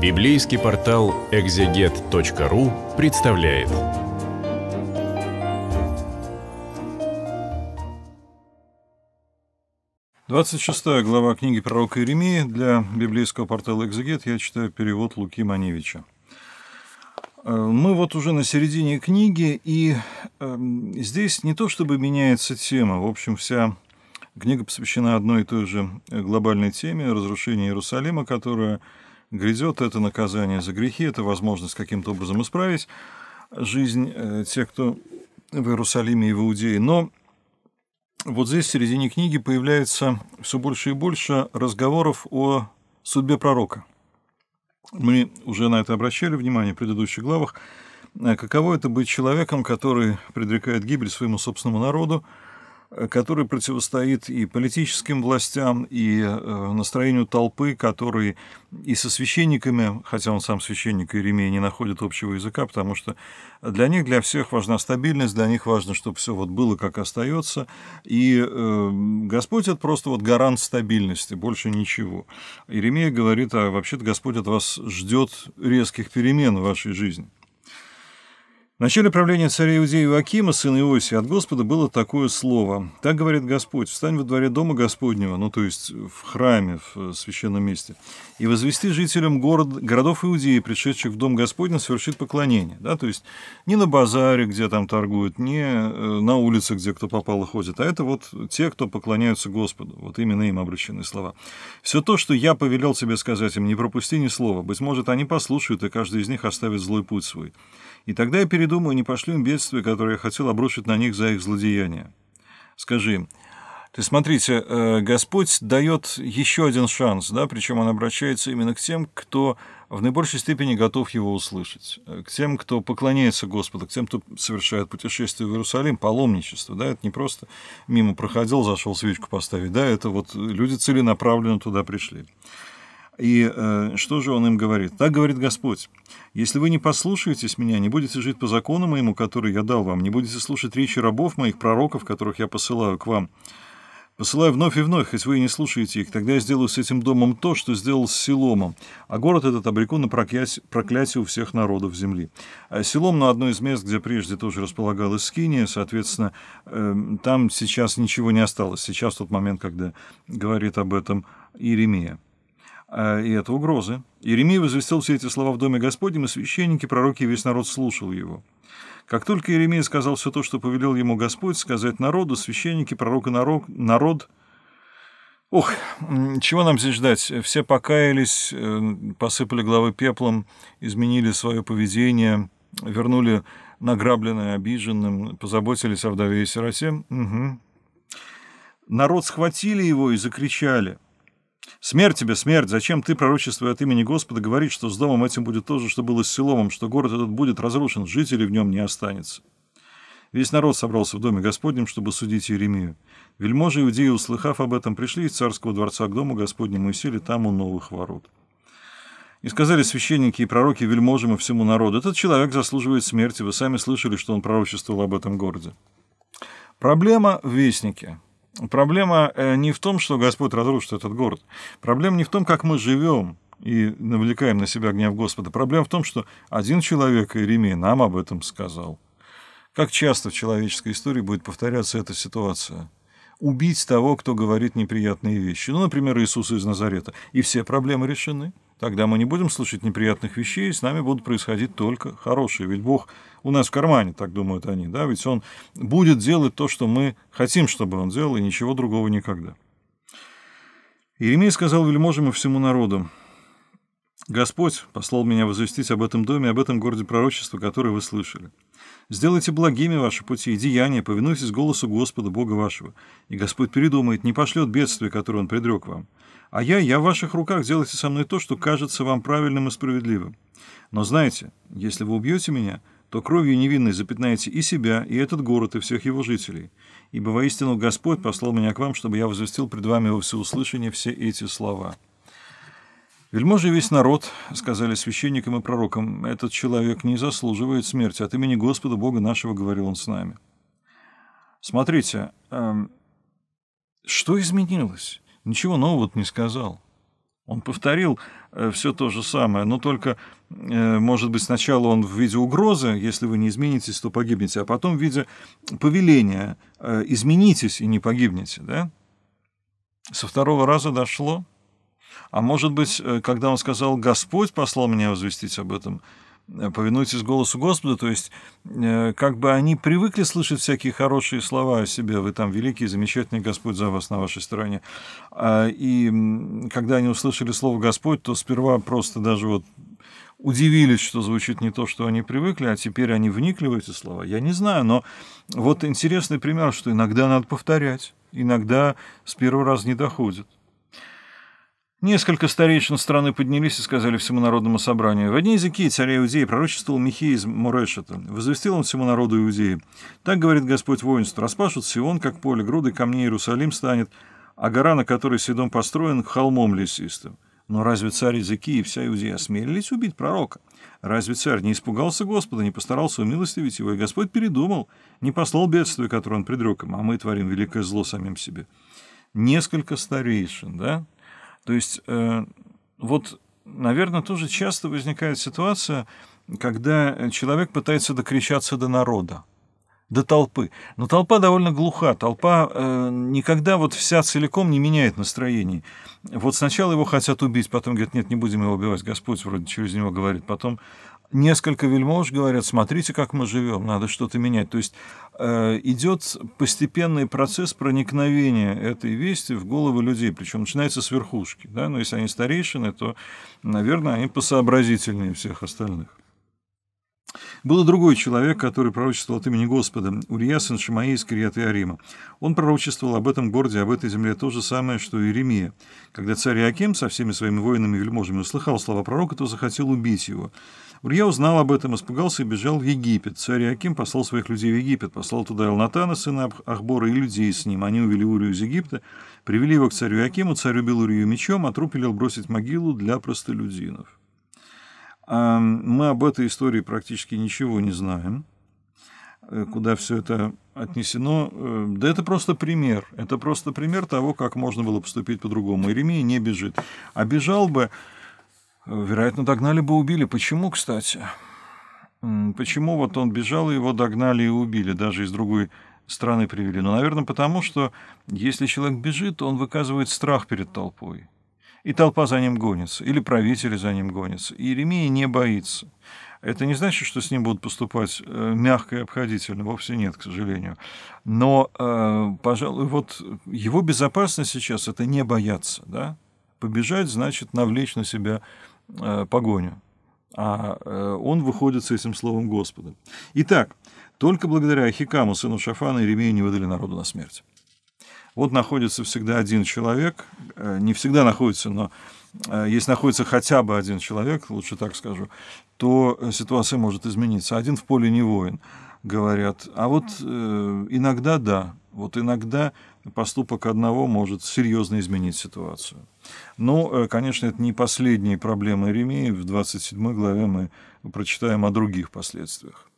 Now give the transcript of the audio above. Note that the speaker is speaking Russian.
Библейский портал экзегет.ру представляет. Двадцать шестая глава книги пророка Иеремии для библейского портала «Экзегет» я читаю перевод Луки Маневича. Э, мы вот уже на середине книги, и эм, здесь не то чтобы меняется тема, в общем, вся книга посвящена одной и той же э, глобальной теме – разрушению Иерусалима, которая грядет это наказание за грехи, это возможность каким-то образом исправить жизнь э, тех, кто в Иерусалиме и в Иудее. Но вот здесь, в середине книги, появляется все больше и больше разговоров о судьбе пророка. Мы уже на это обращали внимание в предыдущих главах. Э, каково это быть человеком, который предрекает гибель своему собственному народу – Э, который противостоит и политическим властям, и э, настроению толпы, который и со священниками, хотя он сам священник Иеремия, не находит общего языка, потому что для них, для всех важна стабильность, для них важно, чтобы все вот было, как остается. И э, Господь – это просто вот гарант стабильности, больше ничего. Иеремия говорит, а вообще-то Господь от вас ждет резких перемен в вашей жизни. В начале правления царя Иудея Иоакима, сына Иосия, от Господа было такое слово. Так говорит Господь, встань во дворе дома Господнего, ну то есть в храме, в э, священном месте, и возвести жителям город, городов Иудеи, пришедших в дом Господня, совершить поклонение. Да? То есть не на базаре, где там торгуют, не э, на улице, где кто попало ходит, а это вот те, кто поклоняются Господу. Вот именно им обращены слова. Все то, что я повелел тебе сказать им, не пропусти ни слова. Быть может, они послушают, и каждый из них оставит злой путь свой. И тогда я передумаю и не пошлю им бедствие, которое я хотел обрушить на них за их злодеяние. Скажи ты смотрите, э, Господь дает еще один шанс, да, причем он обращается именно к тем, кто в наибольшей степени готов его услышать, э, к тем, кто поклоняется Господу, к тем, кто совершает путешествие в Иерусалим, паломничество, да, это не просто мимо проходил, зашел свечку поставить, да, это вот люди целенаправленно туда пришли. И э, что же он им говорит? Так говорит Господь. «Если вы не послушаетесь меня, не будете жить по закону моему, который я дал вам, не будете слушать речи рабов моих, пророков, которых я посылаю к вам, посылаю вновь и вновь, хоть вы и не слушаете их, тогда я сделаю с этим домом то, что сделал с Силомом, а город этот обреку на проклятие, проклятие у всех народов земли». А Силом на одно из мест, где прежде тоже располагалась Скиния, соответственно, э, там сейчас ничего не осталось. Сейчас тот момент, когда говорит об этом Иеремия. А, и это угрозы. Иеремия возвестил все эти слова в доме Господнем, и священники, пророки и весь народ слушал его. Как только Иеремия сказал все то, что повелел ему Господь, сказать народу, священники, пророк и народ, народ Ох, чего нам здесь ждать? Все покаялись, э, посыпали головы пеплом, изменили свое поведение, вернули награбленное обиженным, позаботились о вдове и сироте. Угу. Народ схватили его и закричали – Смерть тебе, смерть! Зачем ты, пророчествуя от имени Господа, говорит, что с домом этим будет то же, что было с Силомом, что город этот будет разрушен, жителей в нем не останется?» Весь народ собрался в доме Господнем, чтобы судить Иеремию. Вельможи иудеи, услыхав об этом, пришли из царского дворца к дому Господнему и сели там у новых ворот. И сказали священники и пророки вельможам и всему народу, «Этот человек заслуживает смерти, вы сами слышали, что он пророчествовал об этом городе». Проблема в Вестнике. Проблема э, не в том, что Господь разрушит этот город. Проблема не в том, как мы живем и навлекаем на себя гнев Господа. Проблема в том, что один человек, Иеремия, нам об этом сказал. Как часто в человеческой истории будет повторяться эта ситуация? Убить того, кто говорит неприятные вещи. Ну, например, Иисуса из Назарета. И все проблемы решены. Тогда мы не будем слушать неприятных вещей, и с нами будут происходить только хорошие. Ведь Бог у нас в кармане, так думают они, да, ведь он будет делать то, что мы хотим, чтобы он делал, и ничего другого никогда. Иеремия сказал вельможам и всему народу, «Господь послал меня возвестить об этом доме, об этом городе пророчества, которое вы слышали. Сделайте благими ваши пути и деяния, повинуйтесь голосу Господа, Бога вашего. И Господь передумает, не пошлет бедствия, которое Он предрек вам. А я, я в ваших руках, делайте со мной то, что кажется вам правильным и справедливым. Но знаете, если вы убьете меня, то кровью невинной запятнаете и себя, и этот город, и всех его жителей. Ибо воистину Господь послал меня к вам, чтобы я возвестил пред вами во всеуслышание все эти слова». «Вельможи и весь народ», — сказали священникам и пророкам, — «этот человек не заслуживает смерти. От имени Господа Бога нашего говорил он с нами». Смотрите, эм, что изменилось? Ничего нового не сказал. Он повторил э, все то же самое, но только, э, может быть, сначала он в виде угрозы, если вы не изменитесь, то погибнете, а потом в виде повеления э, «изменитесь и не погибнете». Да? Со второго раза дошло. А может быть, когда он сказал «Господь послал меня возвестить об этом», Э, повинуйтесь голосу Господа, то есть э, как бы они привыкли слышать всякие хорошие слова о себе, вы там великий, замечательный Господь за вас на вашей стороне. А, и когда они услышали слово Господь, то сперва просто даже вот удивились, что звучит не то, что они привыкли, а теперь они вникли в эти слова. Я не знаю, но вот интересный пример, что иногда надо повторять, иногда с первого раза не доходит. Несколько старейшин страны поднялись и сказали всему народному собранию. В одни языки царя Иудеи пророчествовал Михей из Мурешета. Возвестил он всему народу Иудеи. Так говорит Господь воинств. Распашут Сион, как поле, груды камней Иерусалим станет, а гора, на которой Сидом построен, холмом лесистым. Но разве царь языки и вся Иудея осмелились убить пророка? Разве царь не испугался Господа, не постарался умилостивить его, и Господь передумал, не послал бедствия, которое он предрек им, а мы творим великое зло самим себе? Несколько старейшин, да? То есть э, вот, наверное, тоже часто возникает ситуация, когда э, человек пытается докричаться до народа до толпы. Но толпа довольно глуха, толпа э, никогда вот вся целиком не меняет настроение. Вот сначала его хотят убить, потом говорят, нет, не будем его убивать, Господь вроде через него говорит, потом, несколько вельмож говорят, смотрите, как мы живем, надо что-то менять. То есть э, идет постепенный процесс проникновения этой вести в головы людей, причем начинается с верхушки. Да? Но если они старейшины, то, наверное, они посообразительнее всех остальных. Был другой человек, который пророчествовал от имени Господа, Урия сын Шамаи из Кириаты Арима. Он пророчествовал об этом городе, об этой земле то же самое, что и Иеремия. Когда царь Иаким со всеми своими воинами и вельможами услыхал слова пророка, то захотел убить его. Урья узнал об этом, испугался и бежал в Египет. Царь Иаким послал своих людей в Египет, послал туда Элнатана, сына Ахбора, и людей с ним. Они увели Урию из Египта, привели его к царю Иакиму, царь убил Урию мечом, а труп велел бросить могилу для простолюдинов. Мы об этой истории практически ничего не знаем, э, куда все это отнесено. Э, да это просто пример. Это просто пример того, как можно было поступить по-другому. Иеремия не бежит. А бежал бы Вероятно, догнали бы убили. Почему, кстати? Почему вот он бежал, и его догнали и убили, даже из другой страны привели? Ну, наверное, потому что если человек бежит, он выказывает страх перед толпой. И толпа за ним гонится, или правители за ним гонятся. И Еремия не боится. Это не значит, что с ним будут поступать э, мягко и обходительно, вовсе нет, к сожалению. Но, э, пожалуй, вот его безопасность сейчас – это не бояться, да? Побежать значит навлечь на себя э, погоню. А э, он выходит с этим словом Господа. Итак, только благодаря Ахикаму, сыну Шафана, Иеремия не выдали народу на смерть. Вот находится всегда один человек, э, не всегда находится, но если находится хотя бы один человек, лучше так скажу, то ситуация может измениться. Один в поле не воин, говорят. А вот иногда да, вот иногда поступок одного может серьезно изменить ситуацию. Но, ну, э, конечно, это не последние проблемы Еремеи. В 27 главе мы прочитаем о других последствиях.